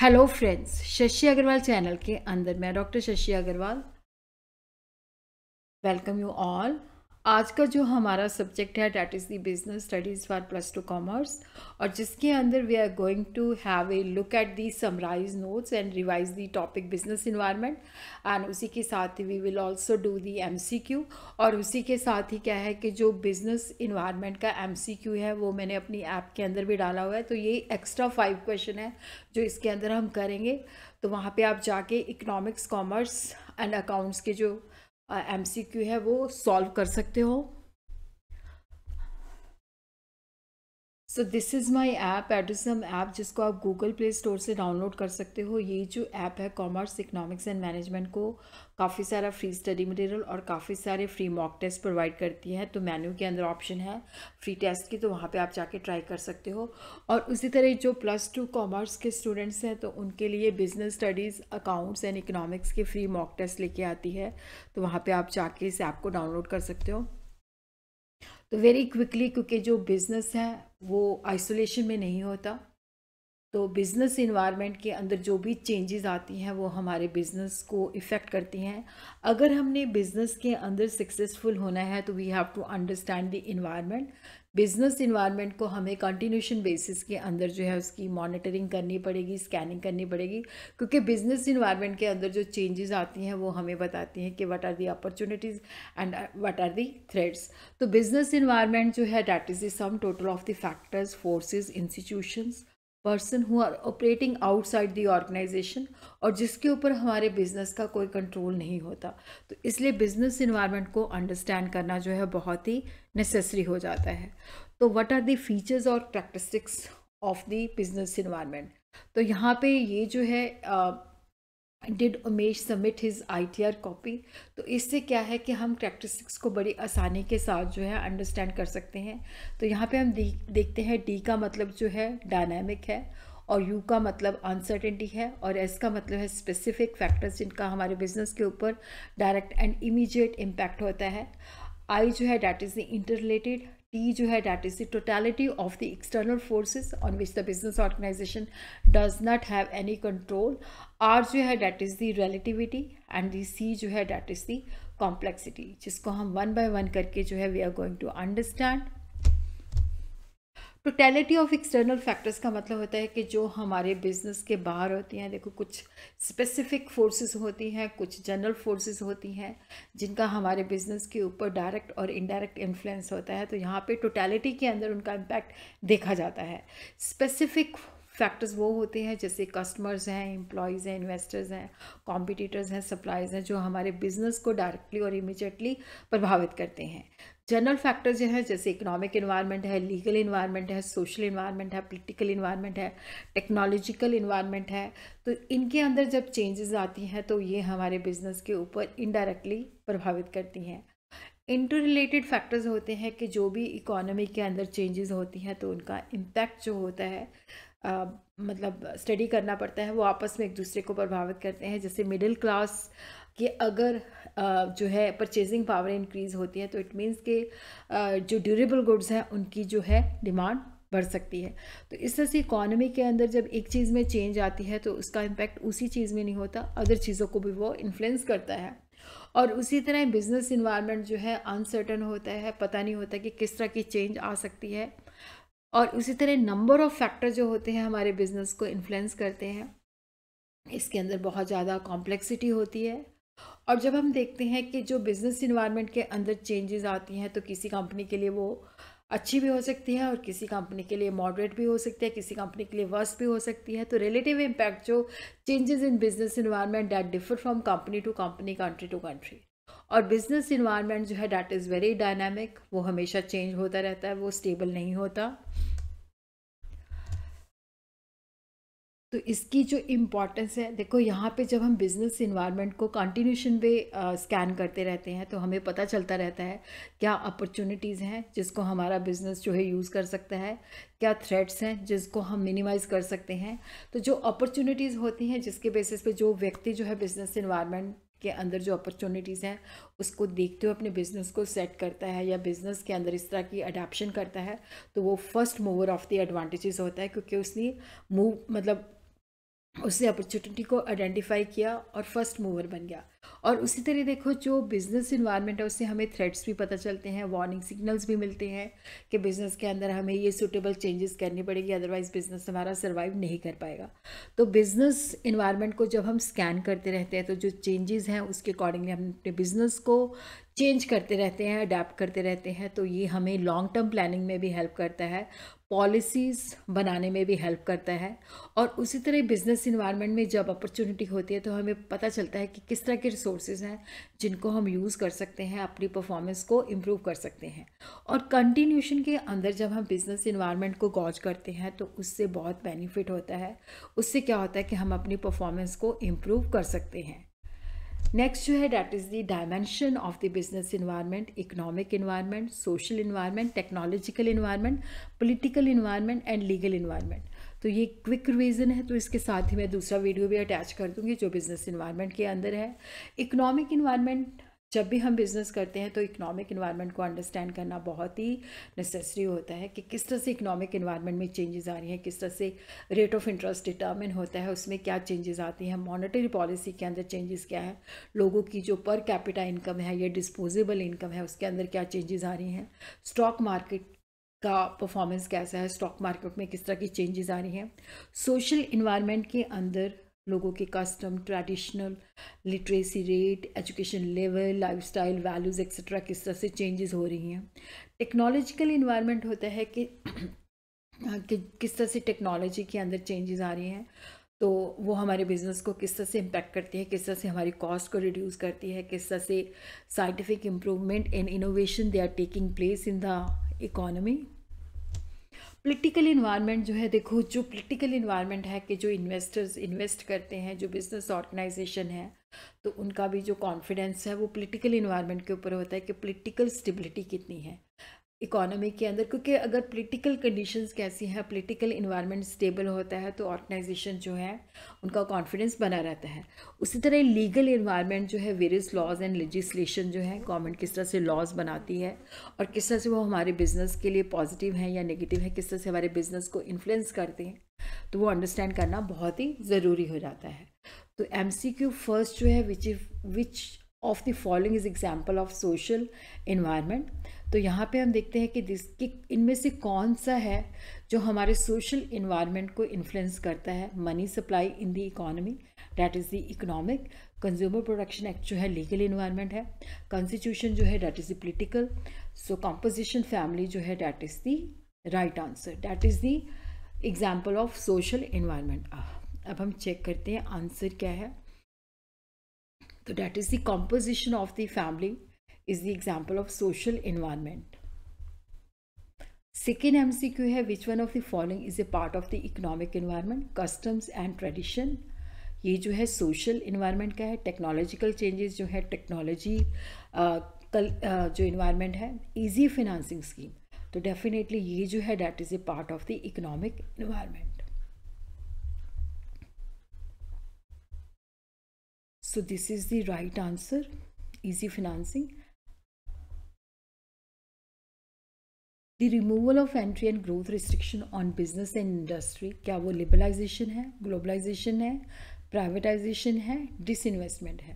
Hello friends Shashi Agarwal channel के अंदर मैं doctor Shashi Agarwal welcome you all आज का जो हमारा सब्जेक्ट है that is the business studies for plus two commerce और जिसके अंदर we are going to have a look at the summarise notes and revise the topic business environment and उसी के साथ ही we will also do the M C Q और उसी के साथ ही क्या है कि जो बिज़नेस इन्वायरमेंट का एम सी क्यू है वो मैंने अपनी ऐप के अंदर भी डाला हुआ है तो ये एक्स्ट्रा फाइव क्वेश्चन है जो इसके अंदर हम करेंगे तो वहाँ पर आप जाके इकनॉमिक्स कॉमर्स एंड अकाउंट्स के जो एम सी क्यू है वो सॉल्व कर सकते हो so this is my app edisum app जिसको आप गूगल प्ले स्टोर से डाउनलोड कर सकते हो ये जो ऐप है कॉमर्स इकोनॉमिक्स एंड मैनेजमेंट को काफ़ी सारा फ्री स्टडी मटेरियल और काफ़ी सारे फ्री मॉक टेस्ट प्रोवाइड करती है तो मेन्यू के अंदर ऑप्शन है फ्री टेस्ट की तो वहाँ पे आप जाके ट्राई कर सकते हो और उसी तरह जो प्लस टू कॉमर्स के स्टूडेंट्स हैं तो उनके लिए business studies accounts and economics की फ्री मॉक टेस्ट लेके आती है तो वहाँ पर आप जाके इस ऐप को डाउनलोड कर सकते हो तो वेरी क्विकली क्योंकि जो बिज़नेस है वो आइसोलेशन में नहीं होता तो बिज़नेस इन्वायरमेंट के अंदर जो भी चेंजेस आती हैं वो हमारे बिज़नेस को इफ़ेक्ट करती हैं अगर हमने बिज़नेस के अंदर सक्सेसफुल होना है तो we have to understand the environment business environment को हमें कंटिन्यूशन बेसिस के अंदर जो है उसकी मॉनिटरिंग करनी पड़ेगी स्कैनिंग करनी पड़ेगी क्योंकि बिज़नेस इन्वायरमेंट के अंदर जो चेंजेस आती हैं वो हमें बताती हैं कि what are the opportunities and what are the threats तो बिज़नेस इन्वायरमेंट जो है that is the sum total of the factors forces institutions person who are operating outside the organisation और जिसके ऊपर हमारे बिजनेस का कोई कंट्रोल नहीं होता तो इसलिए बिजनेस इन्वायरमेंट को अंडरस्टैंड करना जो है बहुत ही नेसेसरी हो जाता है तो वट आर दी फीचर्स और characteristics of the business environment तो यहाँ पे ये जो है did Umesh submit his ITR copy तो इससे क्या है कि हम करैक्टरिस्टिक्स को बड़ी आसानी के साथ जो है अंडरस्टैंड कर सकते हैं तो यहाँ पे हम देखते हैं डी का मतलब जो है डायनामिक है और यू का मतलब अनसर्टेनिटी है और एस का मतलब है स्पेसिफिक फैक्टर्स जिनका हमारे बिजनेस के ऊपर डायरेक्ट एंड इमीजिएट इम्पैक्ट होता है आई जो है that is the interrelated T जो है that is the totality of the external forces on which the business organization does not have any control. R जो है that is the relativity and the C जो है that is the complexity जिसको हम one by one करके जो है we are going to understand. Totality of external factors का मतलब होता है कि जो हमारे बिजनेस के बाहर होती हैं देखो कुछ स्पेसिफिक फोर्सेस होती हैं कुछ जनरल फोर्सेस होती हैं जिनका हमारे बिजनेस के ऊपर डायरेक्ट और इनडायरेक्ट इन्फ्लुएंस होता है तो यहाँ पे टोटेलिटी के अंदर उनका इम्पैक्ट देखा जाता है स्पेसिफिक फैक्टर्स वो होते हैं जैसे कस्टमर्स हैं एम्प्लॉयज़ हैं इन्वेस्टर्स हैं कॉम्पिटिटर्स हैं सप्लायर्स हैं जो हमारे बिजनेस को डायरेक्टली और इमीजिएटली प्रभावित करते हैं जनरल फैक्टर्स जो हैं जैसे इकोनॉमिक इन्वायरमेंट है लीगल इन्वायरमेंट है सोशल इन्वायरमेंट है पोलिटिकल इन्वायरमेंट है टेक्नोलॉजिकल इन्वायरमेंट है तो इनके अंदर जब चेंजेस आती हैं तो ये हमारे बिजनेस के ऊपर इनडायरेक्टली प्रभावित करती हैं इंटर रिलेटेड फैक्टर्स होते हैं कि जो भी इकोनॉमी के अंदर चेंजेस होती हैं तो उनका इम्पैक्ट जो होता है आ, मतलब स्टडी करना पड़ता है वो आपस में एक दूसरे को प्रभावित करते हैं जैसे मिडिल क्लास कि अगर जो है परचेजिंग पावर इंक्रीज़ होती है तो इट मीन्स के जो ड्यूरेबल गुड्स हैं उनकी जो है डिमांड बढ़ सकती है तो इस तरह से इकोनॉमी के अंदर जब एक चीज़ में चेंज आती है तो उसका इम्पैक्ट उसी चीज़ में नहीं होता अदर चीज़ों को भी वो इन्फ्लुएंस करता है और उसी तरह बिज़नेस इन्वायरमेंट जो है अनसर्टन होता है पता नहीं होता कि किस तरह की चेंज आ सकती है और उसी तरह नंबर ऑफ़ फैक्टर जो होते हैं हमारे बिज़नेस को इन्फ्लुएंस करते हैं इसके अंदर बहुत ज़्यादा कॉम्प्लेक्सिटी होती है और जब हम देखते हैं कि जो बिज़नेस इन्वायरमेंट के अंदर चेंजेस आती हैं तो किसी कंपनी के लिए वो अच्छी भी हो सकती है और किसी कंपनी के लिए मॉडरेट भी हो सकती है किसी कंपनी के लिए वर्स्ट भी हो सकती है तो रिलेटिव इम्पैक्ट जो changes in business environment that differ from company to company country to country और बिजनेस इन्वायरमेंट जो है डैट इज़ वेरी डायनामिक वो हमेशा चेंज होता रहता है वो स्टेबल नहीं होता तो इसकी जो इम्पोर्टेंस है देखो यहाँ पे जब हम बिज़नेस इन्वायरमेंट को कंटिन्यूशन पे स्कैन करते रहते हैं तो हमें पता चलता रहता है क्या अपॉर्चुनिटीज़ हैं जिसको हमारा बिज़नेस जो है यूज़ कर सकता है क्या थ्रेट्स हैं जिसको हम मिनिमाइज़ कर सकते हैं तो जो अपॉर्चुनिटीज़ होती हैं जिसके बेसिस पे जो व्यक्ति जो है बिज़नेस इन्वायरमेंट के अंदर जो अपॉर्चुनिटीज़ हैं उसको देखते हुए अपने बिज़नेस को सेट करता है या बिज़नेस के अंदर इस तरह की अडाप्शन करता है तो वो first mover of the advantages होता है क्योंकि उसने मूव मतलब उसने अपॉर्चुनिटी को आइडेंटिफाई किया और फर्स्ट मूवर बन गया और उसी तरह देखो जो बिज़नेस इन्वायरमेंट है उससे हमें थ्रेट्स भी पता चलते हैं वार्निंग सिग्नल्स भी मिलते हैं कि बिज़नेस के अंदर हमें ये सूटेबल चेंजेस करनी पड़ेगी अदरवाइज़ बिज़नेस हमारा सर्वाइव नहीं कर पाएगा तो बिज़नेस इन्वायरमेंट को जब हम स्कैन करते रहते हैं तो जो चेंजेस हैं उसके अकॉर्डिंगली हम अपने बिज़नेस को चेंज करते रहते हैं अडेप्ट करते रहते हैं तो ये हमें लॉन्ग टर्म प्लानिंग में भी हेल्प करता है पॉलिसीज़ बनाने में भी हेल्प करता है और उसी तरह बिज़नेस इन्वायरमेंट में जब अपॉर्चुनिटी होती है तो हमें पता चलता है कि किस तरह के रिसोर्सेज हैं जिनको हम यूज़ कर सकते हैं अपनी परफॉर्मेंस को इम्प्रूव कर सकते हैं और कंटिन्यूशन के अंदर जब हम बिज़नेस इन्वायरमेंट को गॉज करते हैं तो उससे बहुत बेनिफिट होता है उससे क्या होता है कि हम अपनी परफॉर्मेंस को इम्प्रूव कर सकते हैं नेक्स्ट जो है that is the dimension of the business environment economic environment social environment technological environment political environment and legal environment तो ये क्विक रिविजन है तो इसके साथ ही मैं दूसरा वीडियो भी अटैच कर दूंगी जो बिजनेस इन्वायरमेंट के अंदर है इकनॉमिक इन्वायरमेंट जब भी हम बिज़नेस करते हैं तो इकोनॉमिक इन्वायरमेंट को अंडरस्टैंड करना बहुत ही नेसेसरी होता है कि किस तरह से इकोनॉमिक इन्वायरमेंट में चेंजेस आ रही हैं किस तरह से रेट ऑफ इंटरेस्ट डिटर्मिन होता है उसमें क्या चेंजेस आती हैं मॉनेटरी पॉलिसी के अंदर चेंजेस क्या है लोगों की जो पर कैपिटा इनकम है या डिस्पोजेबल इनकम है उसके अंदर क्या चेंजेस आ रही हैं स्टॉक मार्केट का परफॉर्मेंस कैसा है स्टॉक मार्केट में किस तरह की चेंजेस आ रही हैं सोशल इन्वायरमेंट के अंदर लोगों के custom traditional literacy rate education level lifestyle values etcetera किस तरह से चेंजेस हो रही हैं टेक्नोलॉजिकल इन्वायरमेंट होता है कि, हाँ, कि किस तरह से टेक्नोलॉजी के अंदर चेंजेस आ रही हैं तो वो हमारे बिज़नेस को किस तरह से इम्पैक्ट करती है किस तरह से हमारी कॉस्ट को रिड्यूस करती है किस तरह से scientific improvement and innovation they are taking place in the economy political environment जो है देखो जो पॉलिटिकल इन्वायरमेंट है कि जो इन्वेस्टर्स इन्वेस्ट करते हैं जो बिज़नेस ऑर्गेनाइजेशन है तो उनका भी जो कॉन्फिडेंस है वो पॉलिटिकल इन्वायरमेंट के ऊपर होता है कि पॉलिटिकल स्टेबिलिटी कितनी है इकोनॉमी के अंदर क्योंकि अगर पॉलिटिकल कंडीशंस कैसी हैं पॉलिटिकल इन्वायरमेंट स्टेबल होता है तो ऑर्गेनाइजेशन जो है उनका कॉन्फिडेंस बना रहता है उसी तरह लीगल इन्वायरमेंट जो है वेरियस लॉज एंड लेजिस्लेशन जो है गवर्नमेंट किस तरह से लॉज बनाती है और किस तरह से वो हमारे बिजनेस के लिए पॉजिटिव हैं या नेगेटिव है किस तरह से हमारे बिजनेस को इन्फ्लुएंस करते हैं तो वो अंडरस्टैंड करना बहुत ही ज़रूरी हो जाता है तो एम फर्स्ट जो है which if which of the following is example of social environment तो यहाँ पे हम देखते हैं कि दिस कि इनमें से कौन सा है जो हमारे सोशल इन्वायरमेंट को इन्फ्लुएंस करता है money supply in the economy that is the economic consumer production act जो है लीगल इन्वायरमेंट है कॉन्स्टिट्यूशन जो है that is the political so composition family जो है that is the right answer that is the example of social environment अब हम check करते हैं आंसर क्या है So that is the composition of the family is the example of social environment. Second MCQ है which one of the following is a part of the economic environment, customs and tradition. ये जो है social environment का है technological changes जो है technology uh, कल uh, जो environment है easy financing scheme तो डेफिनेटली ये जो है that is a part of the economic environment So this is the right answer, easy financing. The removal of entry and growth restriction on business and industry kya wo liberalization hai globalization hai privatisation है disinvestment है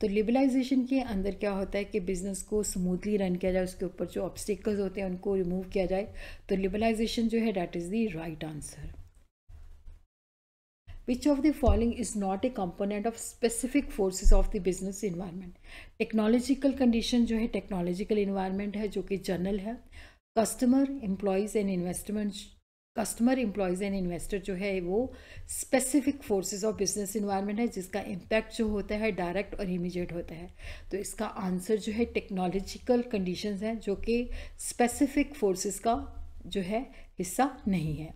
तो liberalisation के अंदर क्या होता है कि business को स्मूथली रन किया जाए उसके ऊपर जो ऑब्स्टिकल्स होते हैं उनको रिमूव किया जाए तो लिबलाइजेशन जो है that is the right answer Which of the following is not a component of specific forces of the business environment? Technological condition जो है टेक्नोलॉजिकल इन्वायरमेंट है जो कि जनरल है customer employees and investment customer employees and investor जो है वो specific forces of business environment है जिसका इम्पैक्ट जो होता है डायरेक्ट और इमीजिएट होता है तो इसका आंसर जो है टेक्नोलॉजिकल कंडीशंस हैं जो कि स्पेसिफिक फोर्सेस का जो है हिस्सा नहीं है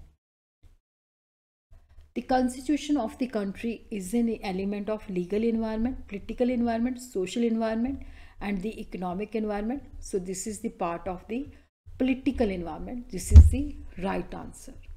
the constitution of the country is an element of legal environment, political environment, social environment and the economic environment. So this is the part of the political environment. This is the right answer.